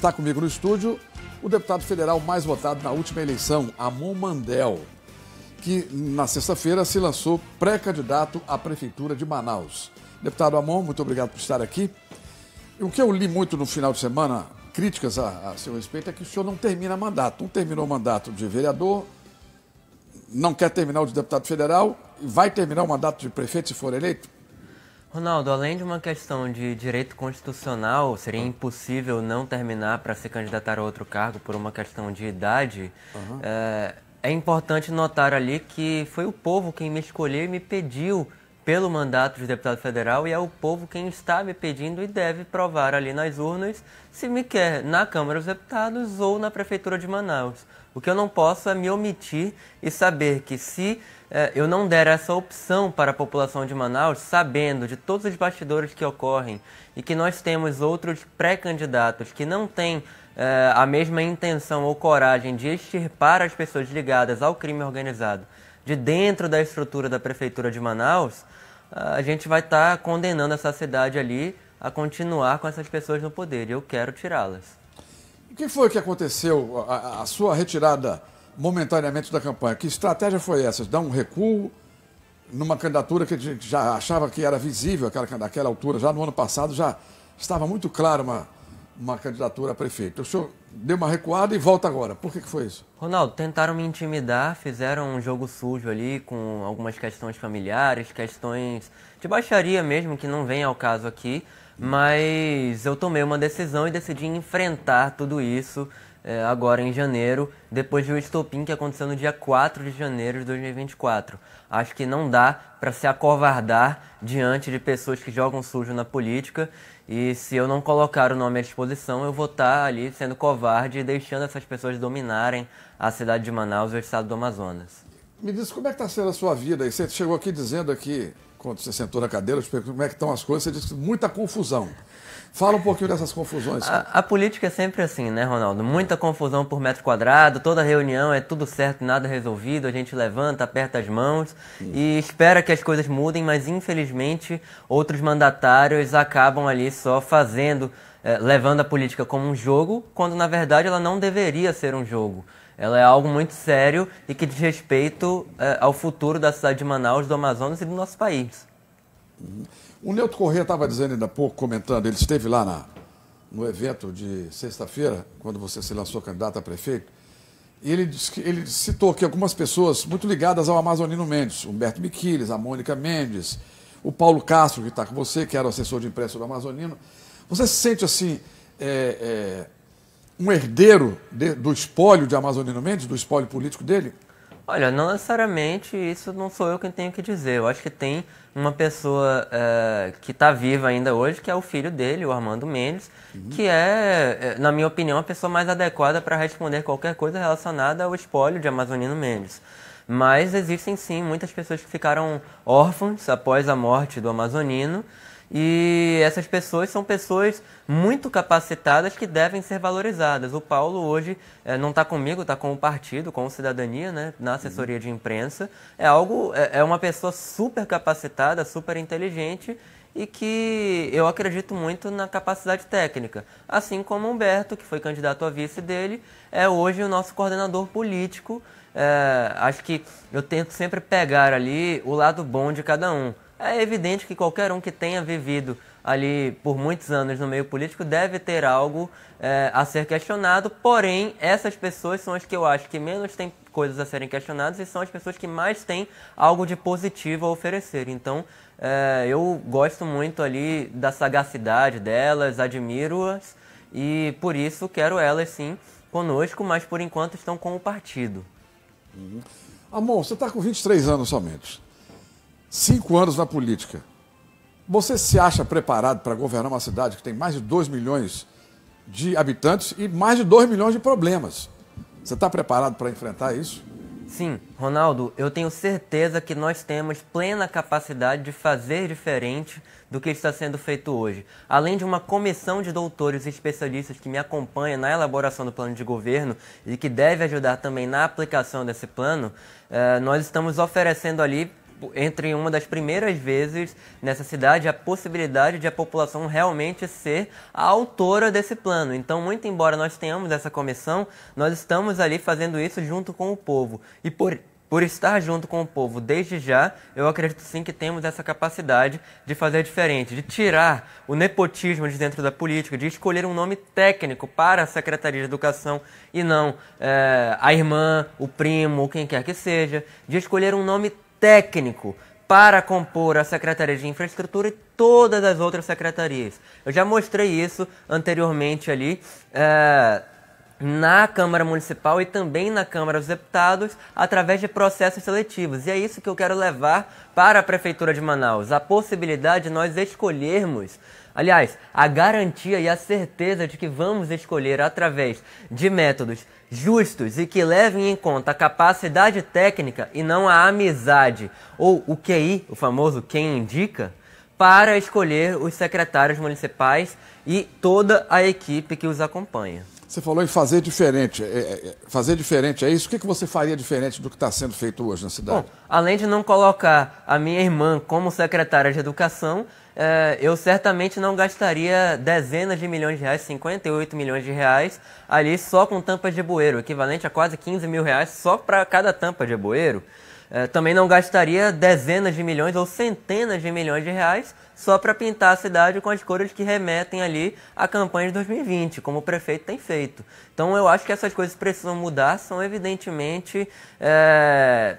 Está comigo no estúdio o deputado federal mais votado na última eleição, Amon Mandel, que na sexta-feira se lançou pré-candidato à Prefeitura de Manaus. Deputado Amon, muito obrigado por estar aqui. O que eu li muito no final de semana, críticas a, a seu respeito, é que o senhor não termina mandato. Não terminou o mandato de vereador, não quer terminar o de deputado federal, vai terminar o mandato de prefeito se for eleito? Ronaldo, além de uma questão de direito constitucional, seria uhum. impossível não terminar para se candidatar a outro cargo por uma questão de idade. Uhum. É, é importante notar ali que foi o povo quem me escolheu e me pediu pelo mandato de deputado federal e é o povo quem está me pedindo e deve provar ali nas urnas se me quer na Câmara dos Deputados ou na Prefeitura de Manaus. O que eu não posso é me omitir e saber que se eh, eu não der essa opção para a população de Manaus, sabendo de todos os bastidores que ocorrem e que nós temos outros pré-candidatos que não têm ah, a mesma intenção ou coragem de extirpar as pessoas ligadas ao crime organizado de dentro da estrutura da Prefeitura de Manaus, ah, a gente vai estar tá condenando essa cidade ali a continuar com essas pessoas no poder. E eu quero tirá-las. O que foi que aconteceu? A, a, sua retirada momentaneamente da campanha, que estratégia foi essa? Dar um recuo numa candidatura que a gente já achava que era visível aquela, naquela altura, já no ano passado já estava muito claro uma uma candidatura a prefeito. O senhor deu uma recuada e volta agora. Por que, que foi isso? Ronaldo, tentaram me intimidar, fizeram um jogo sujo ali com algumas questões familiares, questões de baixaria mesmo, que não vem ao caso aqui. Mas eu tomei uma decisão e decidi enfrentar tudo isso é, agora em janeiro, depois do estopim que aconteceu no dia 4 de janeiro de 2024. Acho que não dá para se acovardar diante de pessoas que jogam sujo na política e se eu não colocar o nome à disposição, eu vou estar tá ali sendo covarde e deixando essas pessoas dominarem a cidade de Manaus e o estado do Amazonas. Me diz como é que está sendo a sua vida aí? Você chegou aqui dizendo aqui, quando você sentou na cadeira, eu te pergunto como é que estão as coisas, você disse muita confusão. Fala um pouquinho dessas confusões. A, a, política é sempre assim, né, Ronaldo? Muita confusão por metro quadrado, toda reunião é tudo certo, nada resolvido, a gente levanta, aperta as mãos hum. e espera que as coisas mudem, mas infelizmente outros mandatários acabam ali só fazendo, eh, levando a política como um jogo, quando na verdade ela não deveria ser um jogo. Ela é algo muito sério e que diz respeito eh, ao futuro da cidade de Manaus, do Amazonas e do nosso país. O Neuto Corrêa estava dizendo ainda há pouco, comentando, ele esteve lá na, no evento de sexta-feira, quando você se lançou candidato a prefeito, e ele, ele citou que algumas pessoas muito ligadas ao Amazonino Mendes, Humberto Miquiles, a Mônica Mendes, o Paulo Castro, que está com você, que era o assessor de imprensa do Amazonino, você se sente assim, é, é, um herdeiro de, do espólio de Amazonino Mendes, do espólio político dele? Olha, não necessariamente isso não sou eu quem tenho que dizer. Eu acho que tem uma pessoa é, que está viva ainda hoje, que é o filho dele, o Armando Mendes, uhum. que é, eh, na minha opinião, a pessoa mais adequada para responder qualquer coisa relacionada ao espólio de Amazonino Mendes. Mas existem sim muitas pessoas que ficaram órfãs após a morte do Amazonino e essas pessoas são pessoas muito capacitadas que devem ser valorizadas. O Paulo hoje é, não está comigo, está com o partido, com o Cidadania, né, na assessoria de imprensa. É algo, é, é uma pessoa super capacitada, super inteligente e que eu acredito muito na capacidade técnica. Assim como Humberto, que foi candidato a vice dele, é hoje o nosso coordenador político. É, acho que eu tento sempre pegar ali o lado bom de cada um é evidente que qualquer um que tenha vivido ali por muitos anos no meio político deve ter algo é, a ser questionado, porém, essas pessoas são as que eu acho que menos têm coisas a serem questionadas e são as pessoas que mais têm algo de positivo a oferecer. Então, é, eu gosto muito ali da sagacidade delas, admiro-as e por isso quero elas sim conosco, mas por enquanto estão com o partido. Uhum. Amor, você está com 23 anos somente cinco anos na política, você se acha preparado para governar uma cidade que tem mais de 2 milhões de habitantes e mais de 2 milhões de problemas? Você está preparado para enfrentar isso? Sim, Ronaldo, eu tenho certeza que nós temos plena capacidade de fazer diferente do que está sendo feito hoje. Além de uma comissão de doutores e especialistas que me acompanha na elaboração do plano de governo e que deve ajudar também na aplicação desse plano, eh, nós estamos oferecendo ali Tipo, entre uma das primeiras vezes nessa cidade a possibilidade de a população realmente ser a autora desse plano. Então, muito embora nós tenhamos essa comissão, nós estamos ali fazendo isso junto com o povo. E por, por estar junto com o povo desde já, eu acredito sim que temos essa capacidade de fazer diferente, de tirar o nepotismo de dentro da política, de escolher um nome técnico para a Secretaria de Educação e não é, a irmã, o primo, quem quer que seja, de escolher um nome técnico técnico para compor a Secretaria de Infraestrutura e todas as outras secretarias. Eu já mostrei isso anteriormente ali. É, na Câmara Municipal e também na Câmara dos Deputados através de processos seletivos. E é isso que eu quero levar para a Prefeitura de Manaus: a possibilidade de nós escolhermos Aliás, a garantia e a certeza de que vamos escolher através de métodos justos e que levem em conta a capacidade técnica e não a amizade, ou o QI, o famoso quem indica, para escolher os secretários municipais e toda a equipe que os acompanha. Você falou em fazer diferente. É, é, é, fazer diferente é isso? O que você faria diferente do que está sendo feito hoje na cidade? Bom, além de não colocar a minha irmã como secretária de educação, eu certamente não gastaria dezenas de milhões de reais, 58 milhões de reais, ali só com tampas de bueiro, equivalente a quase 15 mil reais só para cada tampa de bueiro. É, também não gastaria dezenas de milhões ou centenas de milhões de reais só para pintar a cidade com as cores que remetem ali à campanha de 2020, como o prefeito tem feito. Então eu acho que essas coisas precisam mudar, são evidentemente. É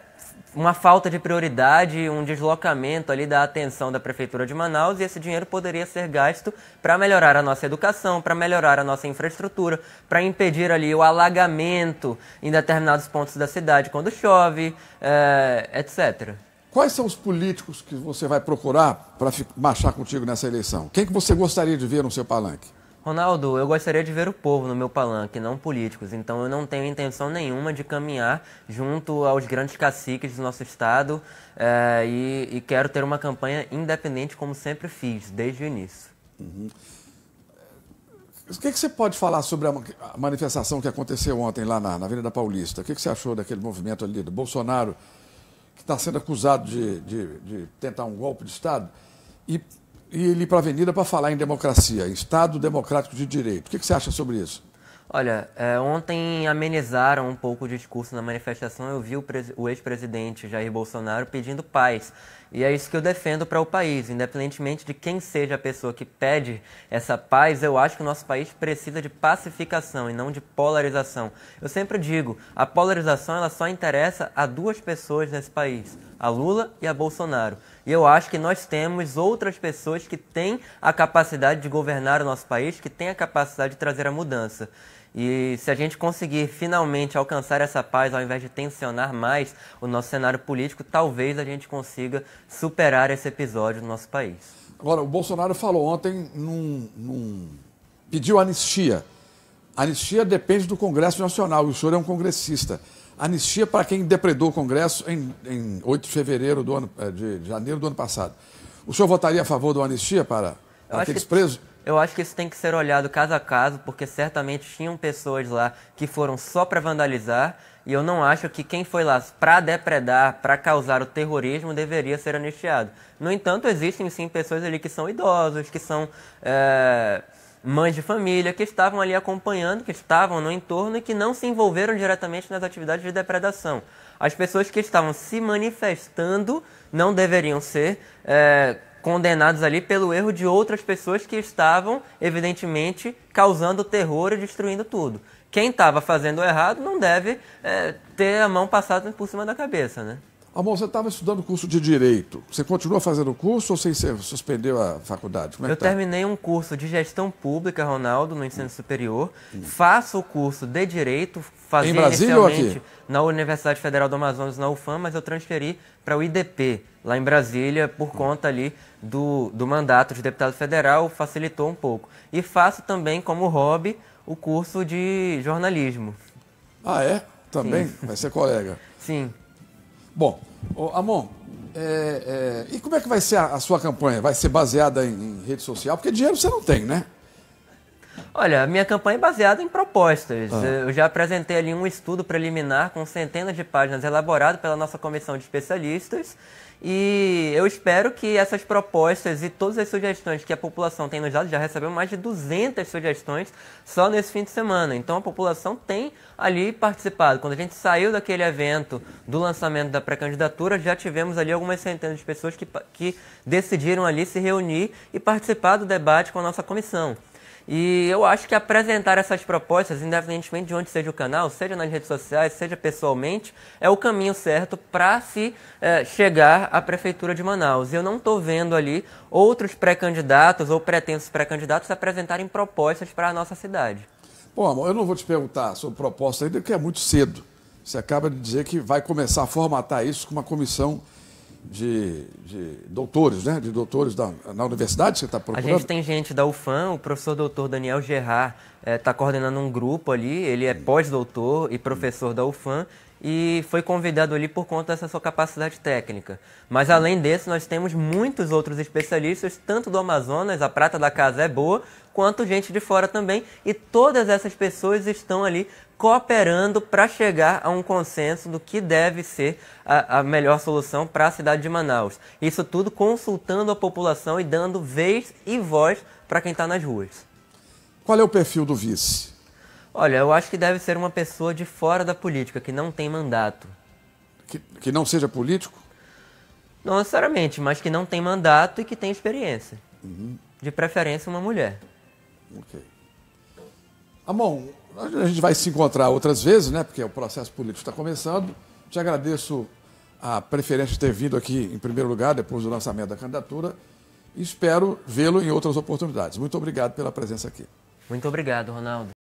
uma falta de prioridade, um deslocamento ali da atenção da prefeitura de Manaus e esse dinheiro poderia ser gasto para melhorar a nossa educação, para melhorar a nossa infraestrutura, para impedir ali o alagamento em determinados pontos da cidade quando chove, é, eh, etc. Quais são os políticos que você vai procurar para marchar contigo nessa eleição? Quem que você gostaria de ver no seu palanque? Ronaldo, eu gostaria de ver o povo no meu palanque, não políticos, então eu não tenho intenção nenhuma de caminhar junto aos grandes caciques do nosso estado é, e, e, quero ter uma campanha independente, como sempre fiz, desde o início. Uhum. O que, é que, você pode falar sobre a manifestação que aconteceu ontem lá na, na Avenida Paulista? O que, é que, você achou daquele movimento ali do Bolsonaro, que está sendo acusado de, de, de tentar um golpe de Estado? E e ele para a Avenida para falar em democracia, em Estado Democrático de Direito. O que, que você acha sobre isso? Olha, é, ontem amenizaram um pouco o discurso na manifestação. Eu vi o, o ex-presidente Jair Bolsonaro pedindo paz. E é isso que eu defendo para o país. Independentemente de quem seja a pessoa que pede essa paz, eu acho que o nosso país precisa de pacificação e não de polarização. Eu sempre digo, a polarização ela só interessa a duas pessoas nesse país: a Lula e a Bolsonaro. E eu acho que nós temos outras pessoas que têm a capacidade de governar o nosso país, que têm a capacidade de trazer a mudança. E se a gente conseguir finalmente alcançar essa paz, ao invés de tensionar mais o nosso cenário político, talvez a gente consiga superar esse episódio no nosso país. Agora, o Bolsonaro falou ontem num. num... pediu anistia. anistia depende do Congresso Nacional, e o senhor é um congressista anistia para quem depredou o Congresso em, em 8 de fevereiro do ano, é, de, janeiro do ano passado. O senhor votaria a favor da anistia para aqueles que, presos? Eu acho que isso tem que ser olhado caso a caso, porque certamente tinham pessoas lá que foram só para vandalizar, e eu não acho que quem foi lá para depredar, para causar o terrorismo, deveria ser anistiado. No entanto, existem sim pessoas ali que são idosos, que são. É mães de família que estavam ali acompanhando, que estavam no entorno e que não se envolveram diretamente nas atividades de depredação. As pessoas que estavam se manifestando não deveriam ser é, condenados ali pelo erro de outras pessoas que estavam, evidentemente, causando terror e destruindo tudo. Quem estava fazendo errado não deve é, ter a mão passada por cima da cabeça, né? Amor, você estava estudando curso de Direito. Você continua fazendo o curso ou você suspendeu a faculdade? É eu tá? terminei um curso de Gestão Pública, Ronaldo, no Ensino hum. Superior. Hum. Faço o curso de Direito. Fazia em Brasília inicialmente ou aqui? Na Universidade Federal do Amazonas, na UFAM, mas eu transferi para o IDP, lá em Brasília, por hum. conta ali do, do mandato de deputado federal, facilitou um pouco. E faço também, como hobby, o curso de jornalismo. Ah, é? Também? Sim. Vai ser colega. Sim. Bom, Amon, é, é, e como é que vai ser a, a, sua campanha? Vai ser baseada em, em rede social? Porque dinheiro você não tem, né? Olha, a minha campanha é baseada em propostas. Ah. Eu já apresentei ali um estudo preliminar com centenas de páginas elaborado pela nossa comissão de especialistas. E eu espero que essas propostas e todas as sugestões que a população tem nos dado, já recebeu mais de 200 sugestões só nesse fim de semana. Então a população tem ali participado. Quando a gente saiu daquele evento do lançamento da pré-candidatura, já tivemos ali algumas centenas de pessoas que, que decidiram ali se reunir e participar do debate com a nossa comissão. E eu acho que apresentar essas propostas, independentemente de onde seja o canal, seja nas redes sociais, seja pessoalmente, é o caminho certo para se é, chegar à Prefeitura de Manaus. E eu não estou vendo ali outros pré-candidatos ou pretensos pré-candidatos apresentarem propostas para a nossa cidade. Bom, amor, eu não vou te perguntar sobre proposta ainda, porque é muito cedo. Você acaba de dizer que vai começar a formatar isso com uma comissão de, de doutores, né? De doutores da, na universidade que está procurando? A gente tem gente da UFAM, o professor doutor Daniel Gerard está eh, é, coordenando um grupo ali, ele é pós-doutor e professor da UFAM e foi convidado ali por conta dessa sua capacidade técnica. Mas além desse, nós temos muitos outros especialistas, tanto do Amazonas, a prata da casa é boa, quanto gente de fora também, e todas essas pessoas estão ali cooperando para chegar a um consenso do que deve ser a, a melhor solução para a cidade de Manaus. Isso tudo consultando a população e dando vez e voz para quem está nas ruas. Qual é o perfil do vice? Olha, eu acho que deve ser uma pessoa de fora da política, que não tem mandato. Que, que não seja político? Não necessariamente, mas que não tem mandato e que tem experiência. Uhum. De preferência, uma mulher. Ok. Amon, ah, a gente vai se encontrar outras vezes, né? Porque o processo político está começando. Te agradeço a preferência de ter vindo aqui em primeiro lugar, depois do lançamento da candidatura. E espero vê-lo em outras oportunidades. Muito obrigado pela presença aqui. Muito obrigado, Ronaldo.